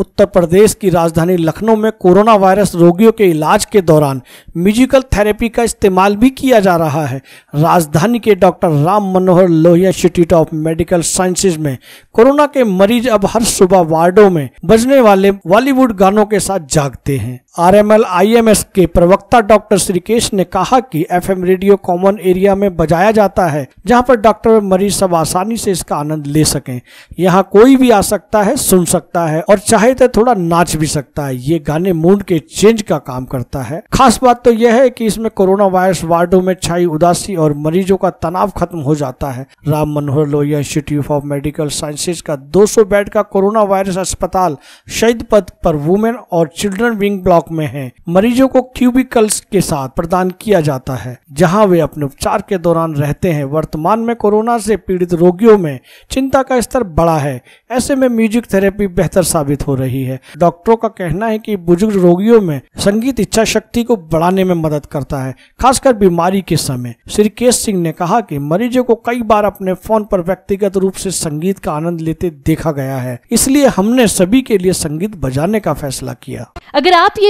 उत्तर प्रदेश की राजधानी लखनऊ में कोरोना वायरस रोगियों के इलाज के दौरान म्यूजिकल थेरेपी का इस्तेमाल भी किया जा रहा है राजधानी के doctor Ram Manohar Lohia institute of medical sciences में कोरोना के मरीज अब हर सुबह वार्डो में बजने वाले बॉलीवुड गानों के साथ जागते हैं आरएमएल आईएमएस के प्रवक्ता डॉक्टर श्रीकेश ने कहा कि एफएम रेडियो कॉमन एरिया में बजाया जाता है जहां पर डॉक्टर और मरीज सब आसानी से इसका आनंद ले सकें यहां कोई भी आ सकता है सुन सकता है और चाहे तो थोड़ा नाच भी सकता है ये गाने मूड के चेंज का काम करता है खास बात तो यह है कि इसमें कोरोना वायरस वार्डो में छाई उदासी और मरीजों का तनाव खत्म हो जाता है Ram Manohar Lohia institute of medical sciences का दो बेड का कोरोना वायरस अस्पताल शहीद पद पर वुमेन और चिल्ड्रन विंग ब्लॉक ब्लॉक में है मरीजों को क्यूबिकल्स के साथ प्रदान किया जाता है जहां वे अपने उपचार के दौरान रहते हैं वर्तमान में कोरोना से पीड़ित रोगियों में चिंता का स्तर बड़ा है ऐसे में म्यूजिक थेरेपी बेहतर साबित हो रही है डॉक्टरों का कहना है की बुजुर्ग रोगियों में संगीत इच्छा शक्ति को बढ़ाने में मदद करता है खासकर बीमारी के समय श्री केश सिंह ने कहा की मरीजों को कई बार अपने फोन पर व्यक्तिगत रूप से संगीत का आनंद लेते देखा गया है इसलिए हमने सभी के लिए संगीत बजाने का फैसला किया अगर आप ये